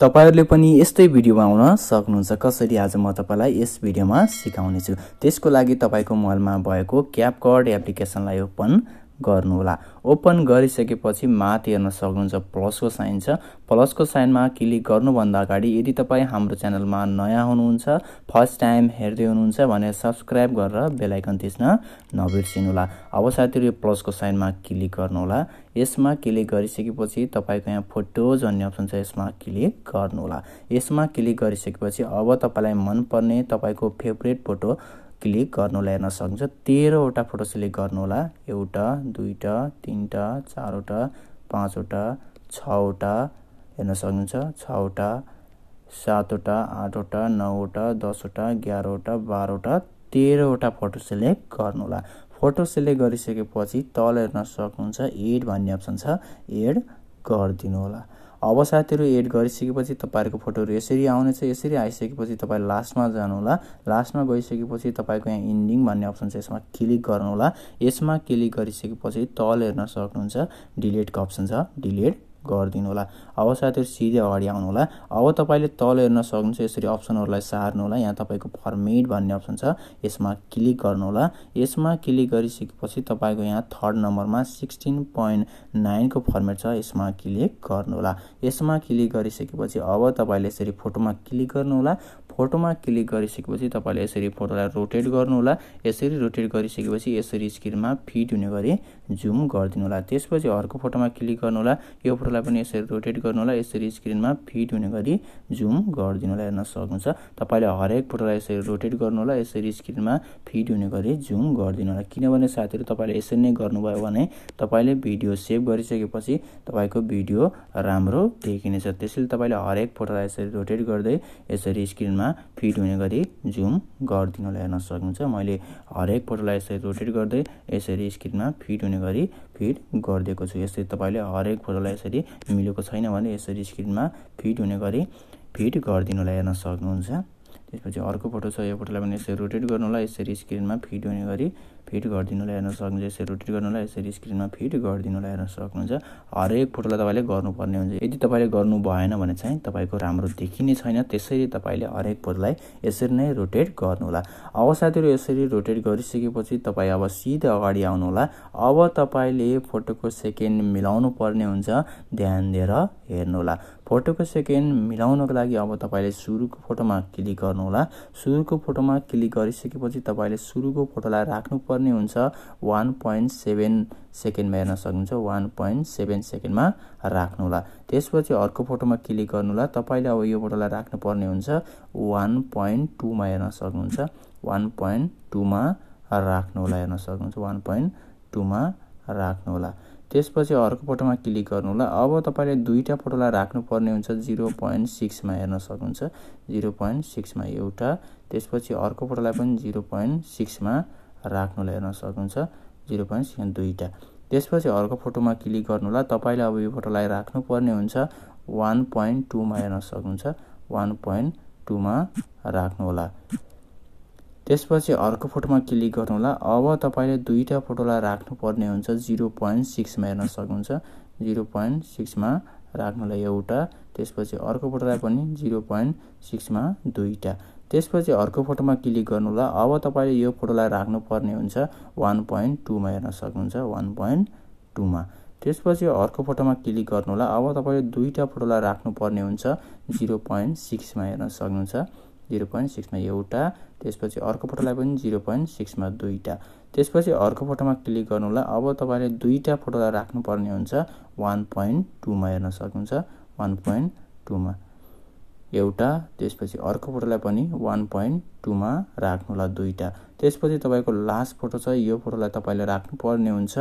तपाईँहरूले पनि यस्तै भिडियोमा आउन सक्नुहुन्छ कसरी आज म तपाईँलाई यस भिडियोमा सिकाउनेछु त्यसको लागि तपाईँको मोबाइलमा भएको क्याप एप्लिकेसनलाई ओपन गर्नुहोला ओपन गरिसकेपछि माथि हेर्न सक्नुहुन्छ प्लसको साइन छ प्लसको साइनमा क्लिक गर्नुभन्दा अगाडि यदि तपाईँ हाम्रो च्यानलमा नयाँ हुनुहुन्छ फर्स्ट टाइम हेर्दै हुनुहुन्छ भने सब्सक्राइब गरेर बेलायकन थिच्न होला अब साथीहरू यो प्लसको साइनमा क्लिक गर्नुहोला यसमा क्लिक गरिसकेपछि तपाईँको यहाँ फोटोज भन्ने अप्सन छ यसमा क्लिक गर्नुहोला यसमा क्लिक गरिसकेपछि अब तपाईँलाई मनपर्ने तपाईँको फेभरेट फोटो क्लिक गर्नुहोला हेर्न सक्नुहुन्छ तेह्रवटा फोटो सिलेक्ट गर्नुहोला एउटा दुईवटा तिनवटा चारवटा पाँचवटा छवटा हेर्न सक्नुहुन्छ छवटा सातवटा आठवटा नौवटा दसवटा एघारवटा बाह्रवटा तेह्रवटा फोटो सिलेक्ट गर्नुहोला फोटो सिलेक्ट गरिसकेपछि तल हेर्न सक्नुहुन्छ एड भन्ने अप्सन छ एड गरिदिनु होला अब साथीहरू एड गरिसकेपछि तपाईँहरूको फोटोहरू यसरी आउनेछ यसरी आइसकेपछि तपाईँ लास्टमा जानुहोला लास्टमा गइसकेपछि तपाईँको यहाँ इन्डिङ भन्ने अप्सन छ यसमा क्लिक गर्नुहोला यसमा क्लिक गरिसकेपछि तल हेर्न सक्नुहुन्छ डिलिटको अप्सन छ डिलिट गरिदिनु होला अब साथीहरू सिधै अगाडि होला अब तपाईँले तल हेर्न सक्नुहुन्छ यसरी अप्सनहरूलाई होला यहाँ तपाईँको फर्मेट भन्ने अप्सन छ यसमा क्लिक गर्नुहोला यसमा क्लिक गरिसकेपछि तपाईँको यहाँ थर्ड नम्बरमा सिक्सटिन पोइन्ट नाइनको फर्मेट छ यसमा क्लिक गर्नुहोला यसमा क्लिक गरिसकेपछि अब तपाईँले यसरी फोटोमा क्लिक गर्नुहोला फोटोमा क्लिक गरिसकेपछि तपाईँले यसरी फोटोलाई रोटेट गर्नुहोला यसरी रोटेट गरिसकेपछि यसरी स्क्रिनमा फिट हुने गरी जुम गरिदिनु होला त्यसपछि अर्को फोटोमा क्लिक गर्नु होला यो फोटोलाई पनि यसरी रोटेट गर्नु होला यसरी स्क्रिनमा फिट हुने गरी जुम गरिदिनु होला हेर्न सक्नुहुन्छ तपाईँले हरेक फोटोलाई यसरी रोटेट गर्नु होला यसरी स्क्रिनमा फिट हुने गरी जुम गरिदिनु होला किनभने साथीहरू तपाईँले यसरी नै गर्नुभयो भने तपाईँले भिडियो सेभ गरिसकेपछि तपाईँको भिडियो राम्रो देखिनेछ त्यसैले तपाईँले हरेक फोटोलाई यसरी रोटेट गर्दै यसरी स्क्रिनमा फिट हुने गरी जुम गरिदिनु होला हेर्न सक्नुहुन्छ मैले हरेक फोटोलाई यसरी रोटेट गर्दै यसरी स्क्रिनमा फिट हुने गरी फिट गरिदिएको छु यसरी तपाईँले हरेक फोटोलाई यसरी मिलेको छैन भने यसरी स्क्रिनमा फिट हुने गरी फिट गरिदिनुलाई हेर्न सक्नुहुन्छ त्यसपछि अर्को फोटो छ यो फोटोलाई पनि यसरी रोटेट गर्नुलाई यसरी स्क्रिनमा फिट हुने गरी फिट गरिदिनुलाई हेर्न सक्नुहुन्छ यसरी रोटेट गर्नुलाई यसरी स्क्रिनमा फिट होला हेर्न सक्नुहुन्छ हरेक फोटोलाई तपाईँले गर्नुपर्ने हुन्छ यदि तपाईँले गर्नु भएन भने चाहिँ तपाईँको राम्रो देखिने छैन त्यसरी तपाईँले हरेक फोटोलाई यसरी नै रोटेट गर्नुहोला अब साथीहरू यसरी रोटेट गरिसकेपछि तपाईँ अब सिधै अगाडि आउनुहोला अब तपाईँले फोटोको सेकेन्ड मिलाउनु पर्ने हुन्छ ध्यान दिएर हेर्नुहोला फोटोको सेकेन्ड मिलाउनको लागि अब तपाईँले सुरुको फोटोमा क्लिक गर्नुहोला सुरुको फोटोमा क्लिक गरिसकेपछि तपाईँले सुरुको फोटोलाई राख्नुपर्ने हुन्छ वान पोइन्ट सेभेन सेकेन्डमा हेर्न सक्नुहुन्छ वान पोइन्ट सेभेन सेकेन्डमा राख्नुहोला त्यसपछि अर्को फोटोमा क्लिक गर्नुहोला तपाईँले अब यो फोटोलाई राख्नुपर्ने हुन्छ वान पोइन्ट टूमा हेर्न सक्नुहुन्छ वान पोइन्ट टूमा राख्नुहोला हेर्न सक्नुहुन्छ वान पोइन्ट टूमा राख्नुहोला त्यसपछि अर्को फोटोमा क्लिक गर्नु होला अब तपाईँले दुईवटा फोटोलाई राख्नुपर्ने हुन्छ जिरो पोइन्ट सिक्समा हेर्न सक्नुहुन्छ जिरो पोइन्ट सिक्समा एउटा त्यसपछि अर्को फोटोलाई पनि जिरो पोइन्ट सिक्समा राख्नुलाई हेर्न सक्नुहुन्छ जिरो पोइन्ट सिक्स दुईवटा त्यसपछि अर्को फोटोमा क्लिक गर्नु होला तपाईँले अब यो फोटोलाई राख्नुपर्ने हुन्छ वान पोइन्ट टूमा हेर्न सक्नुहुन्छ वान पोइन्ट टूमा होला त्यसपछि अर्को फोटोमा क्लिक गर्नुहोला अब तपाईँले दुईवटा फोटोलाई राख्नुपर्ने हुन्छ जिरो पोइन्ट सिक्समा हेर्न सक्नुहुन्छ जिरो पोइन्ट सिक्समा राख्नुलाई एउटा त्यसपछि अर्को फोटोलाई पनि जिरो पोइन्ट सिक्समा दुईवटा त्यसपछि अर्को फोटोमा क्लिक गर्नुहोला अब तपाईँले यो फोटोलाई राख्नुपर्ने हुन्छ वान पोइन्ट टूमा हेर्न सक्नुहुन्छ वान पोइन्ट टूमा त्यसपछि अर्को फोटोमा क्लिक गर्नुहोला अब तपाईँले दुईवटा फोटोलाई राख्नुपर्ने हुन्छ जिरो पोइन्ट सिक्समा हेर्न सक्नुहुन्छ जिरो पोइन्ट सिक्समा एउटा त्यसपछि अर्को फोटोलाई पनि जिरो पोइन्ट सिक्समा दुईवटा त्यसपछि अर्को फोटोमा क्लिक गर्नुलाई अब तपाईँले दुईवटा फोटोलाई राख्नुपर्ने हुन्छ वान पोइन्ट टूमा हेर्न सक्नुहुन्छ वान पोइन्ट टूमा एउटा त्यसपछि अर्को फोटोलाई पनि वान पोइन्ट टूमा होला दुईवटा त्यसपछि तपाईँको लास्ट फोटो छ यो फोटोलाई तपाईँले राख्नुपर्ने हुन्छ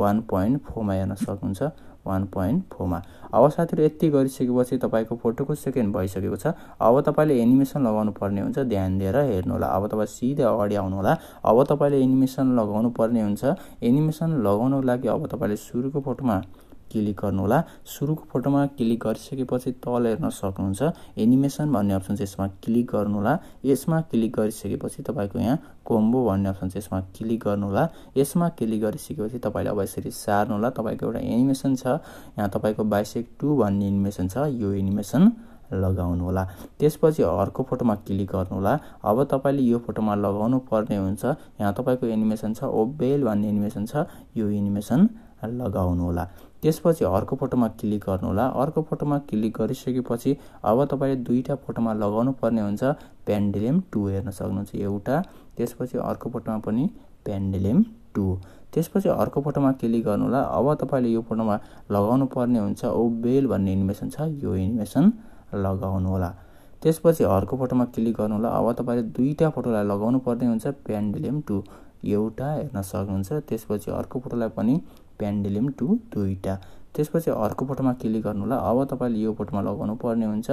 वान पोइन्ट फोरमा हेर्न सक्नुहुन्छ वान पोइन्ट फोरमा अब साथीहरू यति गरिसकेपछि तपाईँको फोटोको सेकेन्ड भइसकेको छ अब तपाईँले एनिमेसन लगाउनु पर्ने हुन्छ ध्यान दिएर हेर्नु होला अब तपाईँ सिधै अगाडि आउनुहोला अब तपाईँले एनिमेसन लगाउनु पर्ने हुन्छ एनिमेसन लगाउनुको लागि अब तपाईँले सुरुको फोटोमा क्लिक गर्नुहोला सुरुको फोटोमा क्लिक गरिसकेपछि तल हेर्न सक्नुहुन्छ एनिमेसन भन्ने अप्सन चाहिँ यसमा क्लिक गर्नुहोला यसमा क्लिक गरिसकेपछि तपाईँको यहाँ कोम्बो भन्ने अप्सन चाहिँ यसमा क्लिक गर्नुहोला यसमा क्लिक गरिसकेपछि तपाईँले अब यसरी सार्नुहोला तपाईँको एउटा एनिमेसन छ यहाँ तपाईँको बाइसेक टू भन्ने एनिमेसन छ यो एनिमेसन लगाउनुहोला त्यसपछि अर्को फोटोमा क्लिक गर्नुहोला अब तपाईँले यो फोटोमा लगाउनु पर्ने हुन्छ यहाँ तपाईँको एनिमेसन छ ओबेल भन्ने एनिमेसन छ यो एनिमेसन लगाउनुहोला त्यसपछि अर्को फोटोमा क्लिक गर्नुहोला अर्को फोटोमा क्लिक गरिसकेपछि अब तपाईँले दुईवटा फोटोमा लगाउनु पर्ने हुन्छ पेन्डिलियम टू हेर्न सक्नुहुन्छ एउटा त्यसपछि अर्को फोटोमा पनि पेन्डेलियम टू त्यसपछि अर्को फोटोमा क्लिक गर्नुहोला अब तपाईँले यो फोटोमा लगाउनु पर्ने हुन्छ ओबेल भन्ने एनिमेसन छ यो एनिमेसन लगाउनुहोला त्यसपछि अर्को फोटोमा क्लिक गर्नु होला अब तपाईँले दुईवटा फोटोलाई लगाउनु पर्ने हुन्छ पेन्डेलियम टू एउटा हेर्न सक्नुहुन्छ त्यसपछि अर्को फोटोलाई पनि पेन्डेलियम टू दुईवटा त्यसपछि अर्को फोटोमा क्लिक गर्नु होला अब तपाईँले यो फोटोमा लगाउनु पर्ने हुन्छ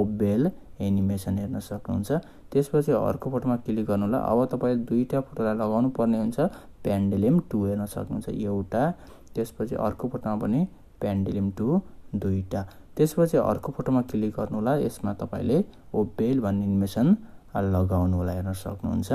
ओबेल एनिमेसन हेर्न सक्नुहुन्छ त्यसपछि अर्को फोटोमा क्लिक गर्नु होला अब तपाईँले दुईवटा फोटोलाई लगाउनु पर्ने हुन्छ पेन्डेलियम टू हेर्न सक्नुहुन्छ एउटा त्यसपछि अर्को फोटोमा पनि पेन्डेलियम टू दुईवटा त्यसपछि अर्को फोटोमा क्लिक गर्नु होला यसमा तपाईँले ओ बेल भन्ने इन्मेसन होला हेर्न सक्नुहुन्छ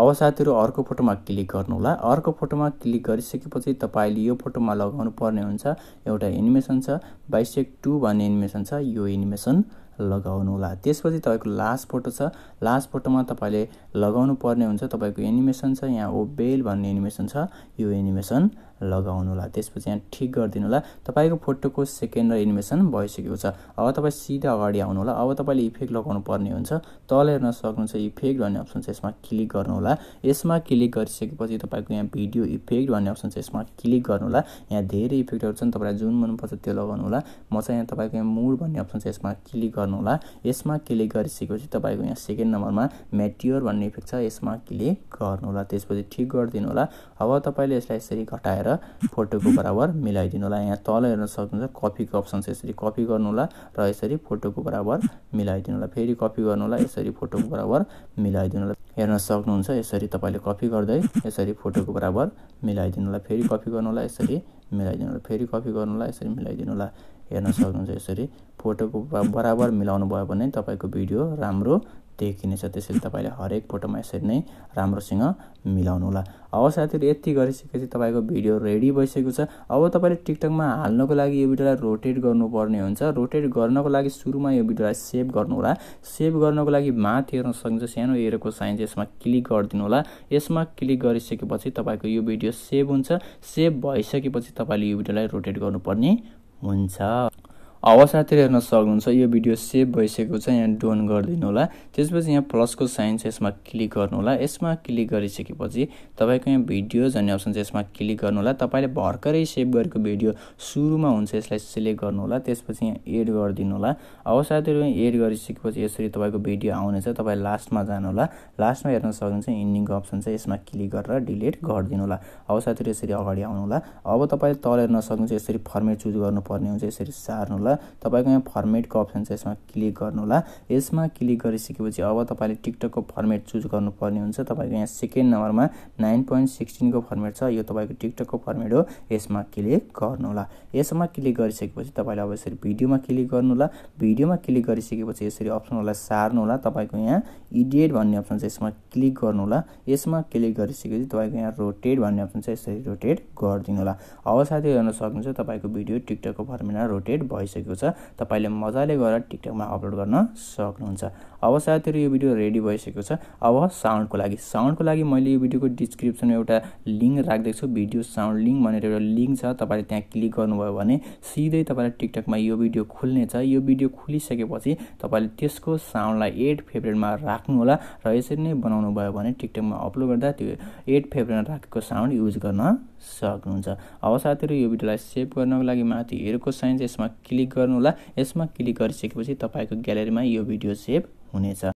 अब साथीहरू अर्को फोटोमा क्लिक गर्नु होला अर्को फोटोमा क्लिक गरिसकेपछि तपाईँले यो फोटोमा लगाउनु पर्ने हुन्छ एउटा एनिमेसन छ बाइसेक टू भन्ने एनिमेसन छ यो एनिमेसन लगाउनु होला त्यसपछि तपाईँको लास्ट फोटो छ लास्ट फोटोमा तपाईँले लगाउनु पर्ने हुन्छ तपाईँको एनिमेसन छ यहाँ ओ बेल भन्ने एनिमेसन छ यो एनिमेसन लगाउनु होला त्यसपछि यहाँ ठिक गरिदिनु होला तपाईँको फोटोको सेकेन्ड र एनिमेसन भइसकेको छ अब तपाईँ सिधा अगाडि आउनु होला अब तपाईँले इफेक्ट लगाउनु पर्ने हुन्छ तल हेर्न सक्नुहुन्छ इफेक्ट भन्ने अप्सन छ यसमा क्लिक गर्नु होला यसमा क्लिक गरिसकेपछि तपाईँको यहाँ भिडियो इफेक्ट भन्ने अप्सन छ यसमा क्लिक गर्नु होला यहाँ धेरै इफेक्टहरू छन् तपाईँलाई जुन मनपर्छ त्यो लगाउनु होला म चाहिँ यहाँ तपाईँको यहाँ मुड भन्ने अप्सन छ यसमा क्लिक गर्नु होला यसमा क्लिक गरिसकेपछि तपाईँको यहाँ सेकेन्ड नम्बरमा मेट्योर भन्ने इफेक्ट छ यसमा क्लिक गर्नु होला त्यसपछि ठिक गरिदिनु होला अब तपाईँले यसलाई यसरी घटाएर फोटोको बराबर मिलाइदिनु होला यहाँ तल हेर्न सक्नुहुन्छ कपीको अप्सन छ यसरी कपी गर्नु होला र यसरी फोटोको बराबर मिलाइदिनु होला फेरि कपी गर्नु होला यसरी फोटोको बराबर मिलाइदिनु होला हेर्न सक्नुहुन्छ यसरी तपाईँले कपी गर्दै यसरी फोटोको बराबर मिलाइदिनु होला फेरि कपी गर्नु होला यसरी मिलाइदिनु होला फेरि कपी गर्नु होला यसरी मिलाइदिनु होला हेर्न सक्नुहुन्छ यसरी फोटोको बराबर मिलाउनु भयो भने तपाईँको भिडियो राम्रो देखिनेछ त्यसैले तपाईँले हरेक फोटोमा यसरी नै राम्रोसँग मिलाउनु होला अब साथीहरू यति गरिसकेपछि तपाईँको भिडियो रेडी भइसकेको छ अब तपाईँले टिकटकमा हाल्नको लागि यो भिडियोलाई रोटेट गर्नुपर्ने हुन्छ रोटेट गर्नको लागि सुरुमा यो भिडियोलाई सेभ गर्नुहोला सेभ गर्नको लागि माथि हेर्न सक्नुहुन्छ सानो एरोको साइन चाहिँ यसमा क्लिक गरिदिनु होला यसमा क्लिक गरिसकेपछि तपाईँको यो भिडियो सेभ हुन्छ सेभ भइसकेपछि तपाईँले यो भिडियोलाई रोटेट गर्नुपर्ने हुन्छ हवस् साथीहरू हेर्न सक्नुहुन्छ यो भिडियो सेभ भइसकेको छ यहाँ डोन गरिदिनु होला त्यसपछि यहाँ प्लसको साइन छ यसमा क्लिक गर्नु होला यसमा क्लिक गरिसकेपछि तपाईँको यहाँ भिडियो भन्ने अप्सन छ यसमा क्लिक गर्नु होला तपाईँले भर्खरै सेभ गरेको भिडियो सुरुमा हुन्छ यसलाई सिलेक्ट गर्नु होला त्यसपछि यहाँ एड गरिदिनु होला अब साथीहरू एड गरिसकेपछि यसरी तपाईँको भिडियो आउनेछ तपाईँ लास्टमा जानु होला लास्टमा हेर्न सक्नुहुन्छ इन्डिङको अप्सन छ यसमा क्लिक गरेर डिलिट गरिदिनु होला अब साथीहरू यसरी अगाडि होला अब तपाईँले तल हेर्न सक्नुहुन्छ यसरी फर्मेट चुज गर्नुपर्ने हुन्छ यसरी सार्नु होला होला तपाईँको यहाँ फर्मेटको अप्सन छ यसमा क्लिक गर्नुहोला यसमा क्लिक गरिसकेपछि अब तपाईँले टिकटकको फर्मेट चुज गर्नुपर्ने हुन्छ तपाईँको यहाँ सेकेन्ड नम्बरमा नाइन पोइन्ट सिक्सटिनको फर्मेट छ यो तपाईँको टिकटकको फर्मेट हो यसमा क्लिक गर्नुहोला यसमा क्लिक गरिसकेपछि तपाईँले अब यसरी भिडियोमा क्लिक गर्नु होला भिडियोमा क्लिक गरिसकेपछि यसरी अप्सनहरूलाई सार्नुहोला तपाईँको यहाँ इडिएट भन्ने अप्सन छ यसमा क्लिक गर्नुहोला यसमा क्लिक गरिसकेपछि तपाईँको यहाँ रोटेट भन्ने अप्सन छ यसरी रोटेट गरिदिनु होला अब साथीहरू हेर्न सक्नुहुन्छ तपाईँको भिडियो टिकटकको फर्मेटमा रोटेट भइसक्यो भइसकेको छ तपाईँले मजाले गएर टिकटकमा अपलोड गर्न सक्नुहुन्छ अब साथीहरू यो भिडियो रेडी भइसकेको छ अब साउन्डको लागि साउन्डको लागि मैले यो भिडियोको डिस्क्रिप्सनमा एउटा लिङ्क राखिदिएको छु भिडियो साउन्ड लिङ्क भनेर एउटा लिङ्क छ तपाईँले त्यहाँ क्लिक गर्नुभयो भने सिधै तपाईँलाई टिकटकमा यो भिडियो खुल्नेछ यो भिडियो खुलिसकेपछि तपाईँले त्यसको साउन्डलाई एट फेभरेटमा राख्नुहोला र यसरी नै बनाउनु भयो भने टिकटकमा अपलोड गर्दा त्यो एट फेभरेटमा राखेको साउन्ड युज गर्न सक्नुहुन्छ अब साथीहरू यो भिडियोलाई सेभ गर्नको लागि माथि हेरेको साइन्स यसमा क्लिक गर्नुहोला यसमा क्लिक गरिसकेपछि तपाईँको ग्यालेरीमा यो भिडियो सेभ हुनेछ